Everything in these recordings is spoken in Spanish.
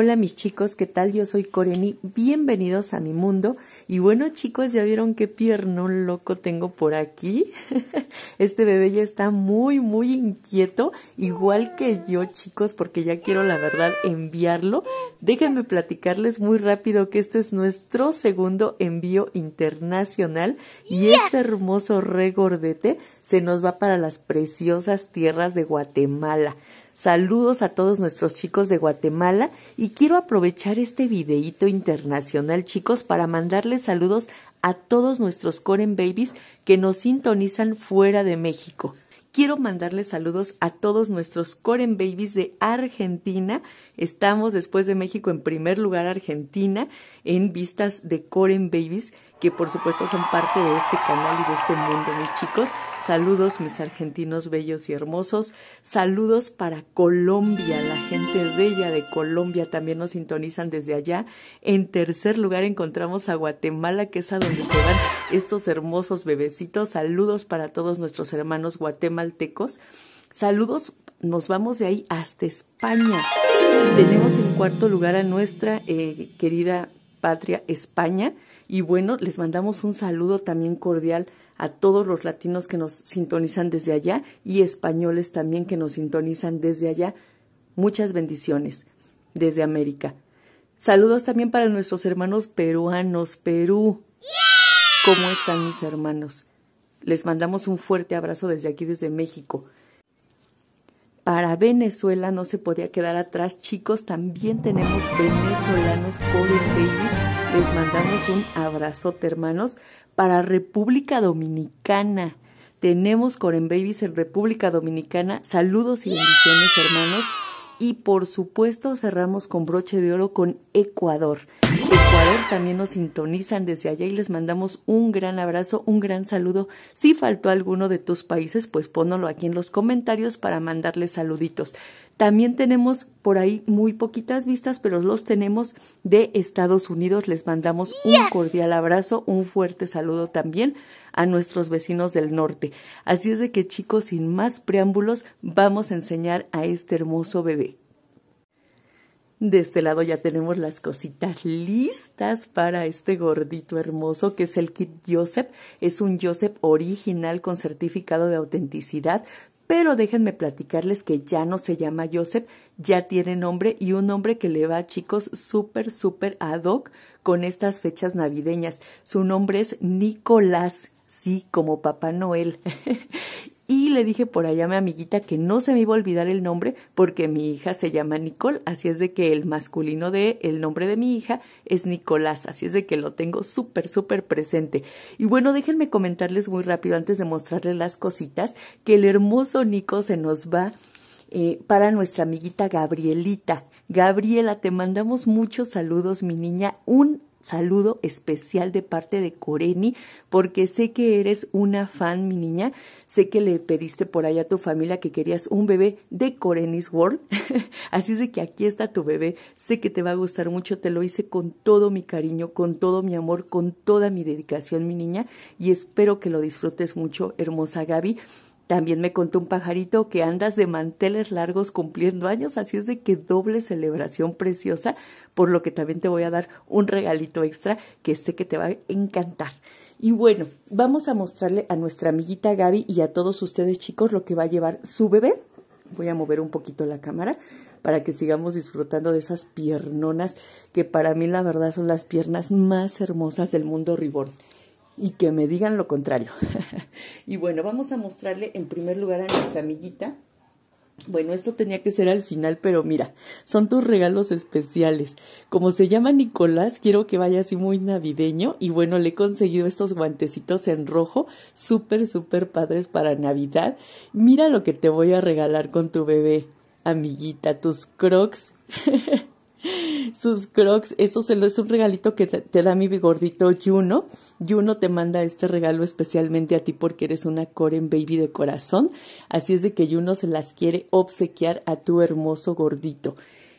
Hola mis chicos, ¿qué tal? Yo soy Coreni, bienvenidos a mi mundo. Y bueno chicos, ya vieron qué pierno loco tengo por aquí. este bebé ya está muy, muy inquieto, igual que yo chicos, porque ya quiero la verdad enviarlo. Déjenme platicarles muy rápido que este es nuestro segundo envío internacional y este hermoso regordete se nos va para las preciosas tierras de Guatemala. Saludos a todos nuestros chicos de Guatemala y quiero aprovechar este videíto internacional, chicos, para mandarles saludos a todos nuestros Coren Babies que nos sintonizan fuera de México. Quiero mandarles saludos a todos nuestros Coren Babies de Argentina. Estamos después de México en primer lugar Argentina en vistas de Coren Babies, que por supuesto son parte de este canal y de este mundo, mis chicos. Saludos mis argentinos bellos y hermosos. Saludos para Colombia, la gente bella de Colombia también nos sintonizan desde allá. En tercer lugar encontramos a Guatemala, que es a donde se van estos hermosos bebecitos. Saludos para todos nuestros hermanos guatemaltecos. Saludos, nos vamos de ahí hasta España. Tenemos en cuarto lugar a nuestra eh, querida patria España. Y bueno, les mandamos un saludo también cordial a todos los latinos que nos sintonizan desde allá y españoles también que nos sintonizan desde allá. Muchas bendiciones desde América. Saludos también para nuestros hermanos peruanos, Perú. ¿Cómo están mis hermanos? Les mandamos un fuerte abrazo desde aquí, desde México para Venezuela no se podía quedar atrás. Chicos, también tenemos venezolanos Babies. Les mandamos un abrazote, hermanos. Para República Dominicana. Tenemos Coren Babies en República Dominicana. Saludos y bendiciones, hermanos. Y por supuesto cerramos con broche de oro con Ecuador. Ecuador también nos sintonizan desde allá y les mandamos un gran abrazo, un gran saludo. Si faltó alguno de tus países, pues pónolo aquí en los comentarios para mandarles saluditos. También tenemos por ahí muy poquitas vistas, pero los tenemos de Estados Unidos. Les mandamos un cordial abrazo, un fuerte saludo también a nuestros vecinos del norte. Así es de que chicos, sin más preámbulos, vamos a enseñar a este hermoso bebé. De este lado ya tenemos las cositas listas para este gordito hermoso que es el kit Joseph. Es un Joseph original con certificado de autenticidad pero déjenme platicarles que ya no se llama Joseph, ya tiene nombre y un nombre que le va a chicos súper, súper ad hoc con estas fechas navideñas. Su nombre es Nicolás, sí, como Papá Noel. Y le dije por allá a mi amiguita que no se me iba a olvidar el nombre porque mi hija se llama Nicole, así es de que el masculino de el nombre de mi hija es Nicolás, así es de que lo tengo súper, súper presente. Y bueno, déjenme comentarles muy rápido antes de mostrarles las cositas que el hermoso Nico se nos va eh, para nuestra amiguita Gabrielita. Gabriela, te mandamos muchos saludos, mi niña. Un saludo especial de parte de Coreni, porque sé que eres una fan, mi niña. Sé que le pediste por allá a tu familia que querías un bebé de Coreni's World. Así es de que aquí está tu bebé. Sé que te va a gustar mucho. Te lo hice con todo mi cariño, con todo mi amor, con toda mi dedicación, mi niña. Y espero que lo disfrutes mucho, hermosa Gaby. También me contó un pajarito que andas de manteles largos cumpliendo años, así es de que doble celebración preciosa, por lo que también te voy a dar un regalito extra que sé que te va a encantar. Y bueno, vamos a mostrarle a nuestra amiguita Gaby y a todos ustedes chicos lo que va a llevar su bebé. Voy a mover un poquito la cámara para que sigamos disfrutando de esas piernonas que para mí la verdad son las piernas más hermosas del mundo ribón. Y que me digan lo contrario. y bueno, vamos a mostrarle en primer lugar a nuestra amiguita bueno, esto tenía que ser al final, pero mira, son tus regalos especiales. Como se llama Nicolás, quiero que vaya así muy navideño. Y bueno, le he conseguido estos guantecitos en rojo, súper, súper padres para Navidad. Mira lo que te voy a regalar con tu bebé, amiguita, tus crocs. sus crocs, eso se lo, es un regalito que te, da mi bigordito Juno. Juno te manda este regalo especialmente a ti porque eres una Coren Baby de corazón. Así es de que Juno se las quiere obsequiar a tu hermoso gordito.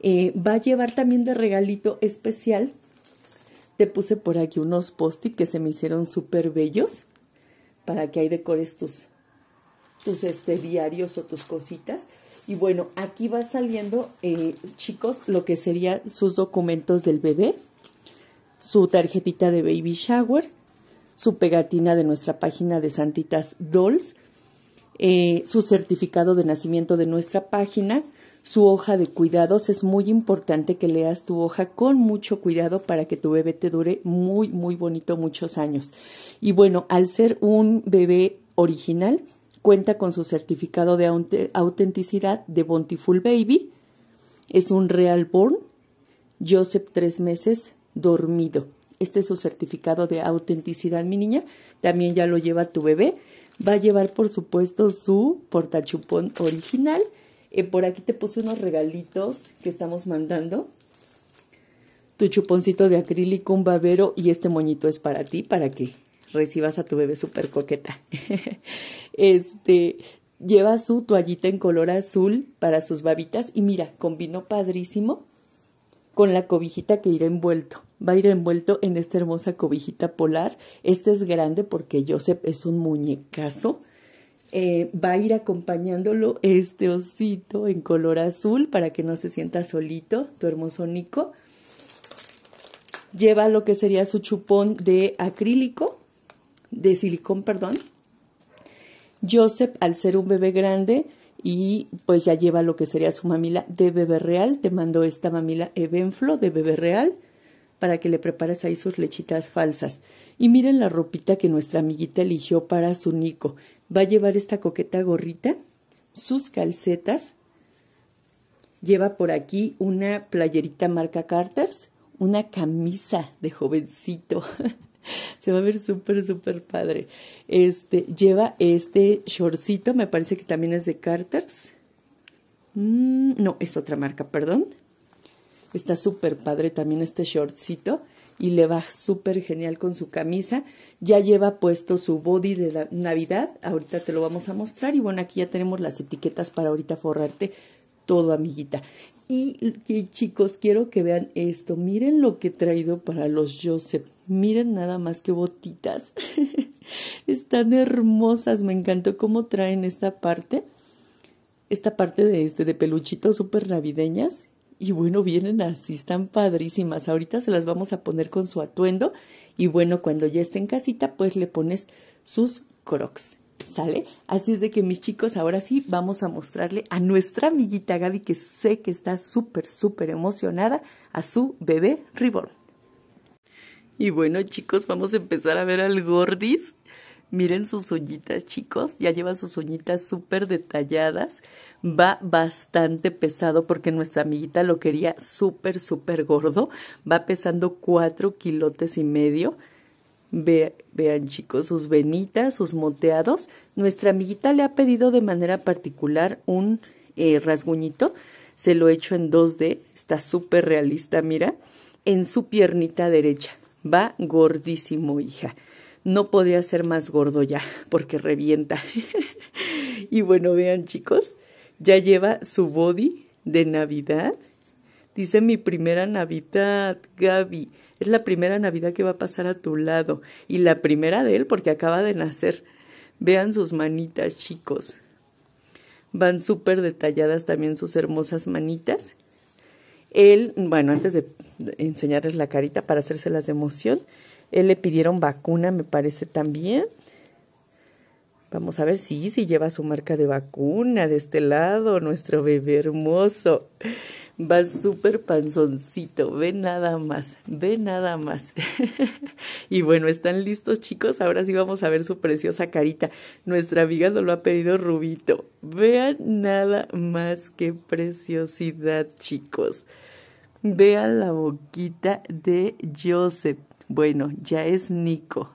Eh, va a llevar también de regalito especial. Te puse por aquí unos post-it que se me hicieron súper bellos para que ahí decores tus, tus este, diarios o tus cositas. Y bueno, aquí va saliendo, eh, chicos, lo que serían sus documentos del bebé, su tarjetita de baby shower, su pegatina de nuestra página de Santitas Dolls, eh, su certificado de nacimiento de nuestra página, su hoja de cuidados. Es muy importante que leas tu hoja con mucho cuidado para que tu bebé te dure muy, muy bonito muchos años. Y bueno, al ser un bebé original, Cuenta con su certificado de autenticidad de Bountiful Baby. Es un real born. Joseph tres meses dormido. Este es su certificado de autenticidad, mi niña. También ya lo lleva tu bebé. Va a llevar, por supuesto, su portachupón original. Eh, por aquí te puse unos regalitos que estamos mandando. Tu chuponcito de acrílico, un babero y este moñito es para ti, para qué? recibas a tu bebé súper coqueta. este, lleva su toallita en color azul para sus babitas y mira, combinó padrísimo con la cobijita que irá envuelto. Va a ir envuelto en esta hermosa cobijita polar. Este es grande porque Joseph es un muñecazo. Eh, va a ir acompañándolo este osito en color azul para que no se sienta solito, tu hermoso Nico. Lleva lo que sería su chupón de acrílico de silicón, perdón. Joseph, al ser un bebé grande y pues ya lleva lo que sería su mamila de bebé real, te mandó esta mamila Evenflo de bebé real para que le prepares ahí sus lechitas falsas. Y miren la ropita que nuestra amiguita eligió para su Nico. Va a llevar esta coqueta gorrita, sus calcetas, lleva por aquí una playerita marca Carters, una camisa de jovencito. Se va a ver súper, súper padre. Este, lleva este shortcito, me parece que también es de Carters. Mm, no, es otra marca, perdón. Está súper padre también este shortcito y le va súper genial con su camisa. Ya lleva puesto su body de Navidad. Ahorita te lo vamos a mostrar. Y bueno, aquí ya tenemos las etiquetas para ahorita forrarte todo, amiguita. Y, chicos, quiero que vean esto. Miren lo que he traído para los Joseph. Miren nada más que botitas. Están hermosas. Me encantó cómo traen esta parte. Esta parte de este, de peluchitos súper navideñas. Y bueno, vienen así, están padrísimas. Ahorita se las vamos a poner con su atuendo. Y bueno, cuando ya esté en casita, pues le pones sus crocs. ¿Sale? Así es de que mis chicos, ahora sí vamos a mostrarle a nuestra amiguita Gaby, que sé que está súper, súper emocionada, a su bebé reborn. Y bueno, chicos, vamos a empezar a ver al gordis. Miren sus uñitas, chicos. Ya lleva sus uñitas súper detalladas. Va bastante pesado porque nuestra amiguita lo quería súper, súper gordo. Va pesando cuatro kilotes y medio vean chicos, sus venitas, sus moteados. Nuestra amiguita le ha pedido de manera particular un eh, rasguñito. Se lo he hecho en 2D, está súper realista, mira, en su piernita derecha. Va gordísimo, hija. No podía ser más gordo ya, porque revienta. y bueno, vean chicos, ya lleva su body de Navidad Dice mi primera Navidad, Gaby. Es la primera Navidad que va a pasar a tu lado. Y la primera de él porque acaba de nacer. Vean sus manitas, chicos. Van súper detalladas también sus hermosas manitas. Él, bueno, antes de enseñarles la carita para hacérselas de emoción, él le pidieron vacuna, me parece también. Vamos a ver si lleva su marca de vacuna de este lado, nuestro bebé hermoso. Va súper panzoncito, ve nada más, ve nada más. y bueno, ¿están listos chicos? Ahora sí vamos a ver su preciosa carita. Nuestra amiga nos lo ha pedido Rubito. Vean nada más que preciosidad chicos. Vean la boquita de Joseph. Bueno, ya es Nico.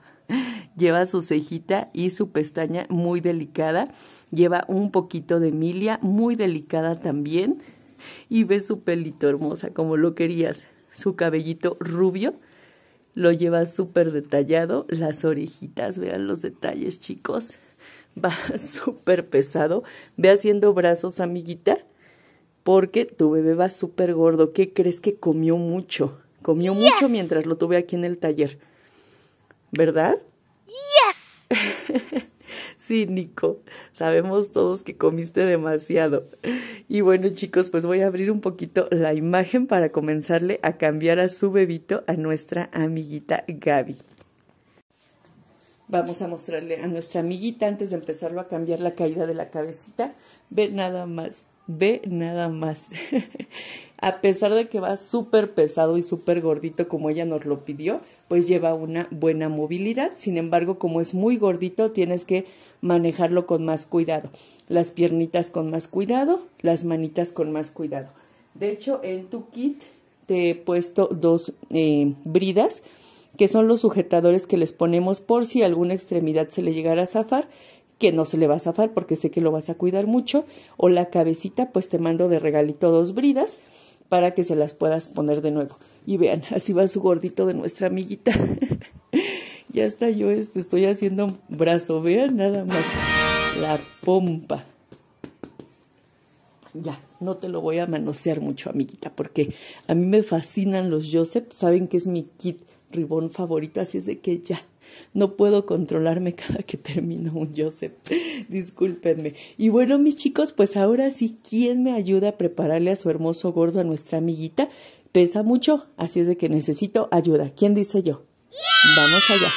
Lleva su cejita y su pestaña muy delicada. Lleva un poquito de milia, muy delicada también y ve su pelito hermosa como lo querías, su cabellito rubio, lo lleva súper detallado, las orejitas, vean los detalles chicos, va súper pesado, ve haciendo brazos amiguita, porque tu bebé va súper gordo, ¿qué crees que comió mucho? Comió mucho mientras lo tuve aquí en el taller, ¿verdad? cínico. Sabemos todos que comiste demasiado. Y bueno chicos, pues voy a abrir un poquito la imagen para comenzarle a cambiar a su bebito a nuestra amiguita Gaby. Vamos a mostrarle a nuestra amiguita antes de empezarlo a cambiar la caída de la cabecita. Ve nada más, ve nada más. a pesar de que va súper pesado y súper gordito como ella nos lo pidió, pues lleva una buena movilidad. Sin embargo, como es muy gordito, tienes que manejarlo con más cuidado. Las piernitas con más cuidado, las manitas con más cuidado. De hecho, en tu kit te he puesto dos eh, bridas, que son los sujetadores que les ponemos por si alguna extremidad se le llegara a zafar que no se le va a zafar porque sé que lo vas a cuidar mucho, o la cabecita, pues te mando de regalito dos bridas para que se las puedas poner de nuevo. Y vean, así va su gordito de nuestra amiguita. ya está yo este, estoy haciendo un brazo, vean nada más la pompa. Ya, no te lo voy a manosear mucho, amiguita, porque a mí me fascinan los Joseph, saben que es mi kit ribón favorito, así es de que ya, no puedo controlarme cada que termino un Joseph. Discúlpenme. Y bueno, mis chicos, pues ahora sí, ¿quién me ayuda a prepararle a su hermoso gordo a nuestra amiguita? Pesa mucho, así es de que necesito ayuda. ¿Quién dice yo? Vamos allá.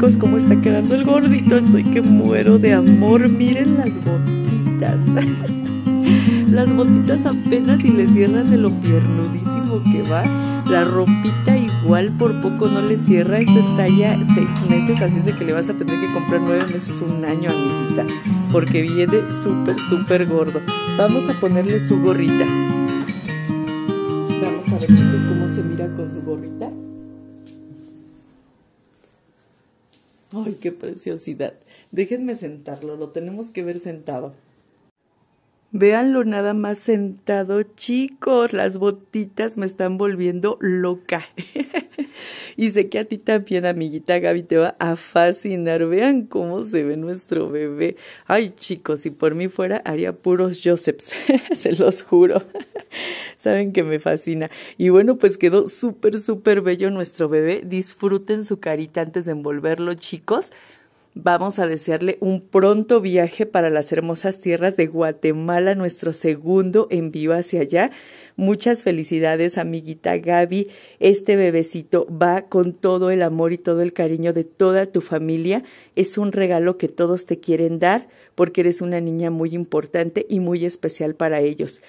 chicos, cómo está quedando el gordito. Estoy que muero de amor. Miren las botitas. las botitas apenas y le cierran de lo piernudísimo que va. La ropita igual por poco no le cierra. Esto está ya seis meses, así es de que le vas a tener que comprar nueve meses, un año, amiguita. Porque viene súper, súper gordo. Vamos a ponerle su gorrita. Vamos a ver, chicos, cómo se mira con su gorrita. ¡Ay, qué preciosidad! Déjenme sentarlo, lo tenemos que ver sentado. Véanlo nada más sentado, chicos. Las botitas me están volviendo loca. y sé que a ti también, amiguita Gaby, te va a fascinar. Vean cómo se ve nuestro bebé. Ay, chicos, si por mí fuera, haría puros Josephs. se los juro. Saben que me fascina. Y bueno, pues quedó súper, súper bello nuestro bebé. Disfruten su carita antes de envolverlo, chicos. Vamos a desearle un pronto viaje para las hermosas tierras de Guatemala, nuestro segundo envío hacia allá. Muchas felicidades, amiguita Gaby. Este bebecito va con todo el amor y todo el cariño de toda tu familia. Es un regalo que todos te quieren dar porque eres una niña muy importante y muy especial para ellos.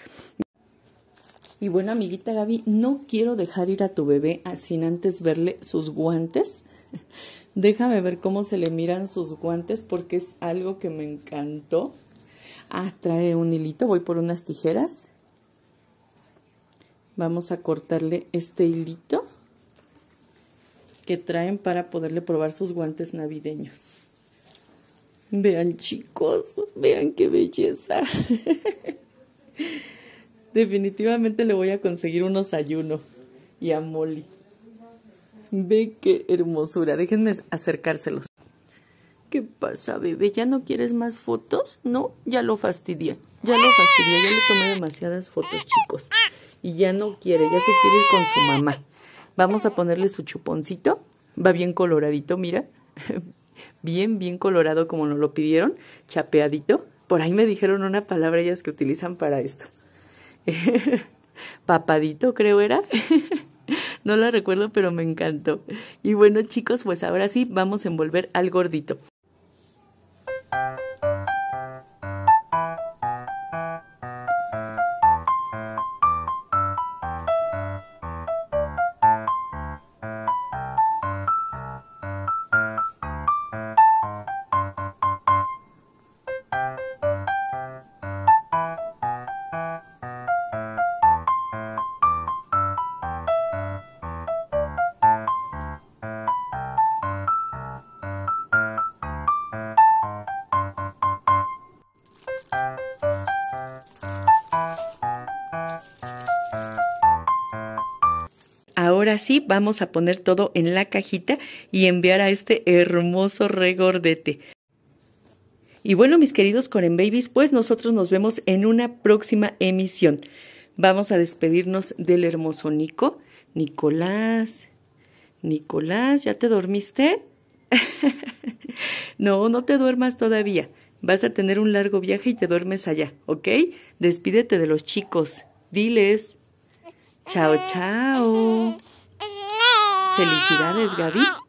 Y bueno, amiguita Gaby, no quiero dejar ir a tu bebé sin antes verle sus guantes. Déjame ver cómo se le miran sus guantes porque es algo que me encantó. Ah, trae un hilito, voy por unas tijeras. Vamos a cortarle este hilito que traen para poderle probar sus guantes navideños. Vean chicos, vean qué belleza. Definitivamente le voy a conseguir unos ayuno y a Molly. Ve qué hermosura. Déjenme acercárselos. ¿Qué pasa, bebé? ¿Ya no quieres más fotos? No, ya lo fastidié. Ya lo fastidié. Ya le tomé demasiadas fotos, chicos. Y ya no quiere. Ya se quiere ir con su mamá. Vamos a ponerle su chuponcito. Va bien coloradito, mira. bien, bien colorado como nos lo pidieron. Chapeadito. Por ahí me dijeron una palabra ellas que utilizan para esto. Papadito, creo era. no la recuerdo, pero me encantó. Y bueno, chicos, pues ahora sí vamos a envolver al gordito. Así vamos a poner todo en la cajita y enviar a este hermoso regordete. Y bueno, mis queridos Coren Babies, pues nosotros nos vemos en una próxima emisión. Vamos a despedirnos del hermoso Nico. Nicolás, Nicolás, ¿ya te dormiste? no, no te duermas todavía. Vas a tener un largo viaje y te duermes allá, ¿ok? Despídete de los chicos. Diles. Chao, chao. Felicidades, Gaby.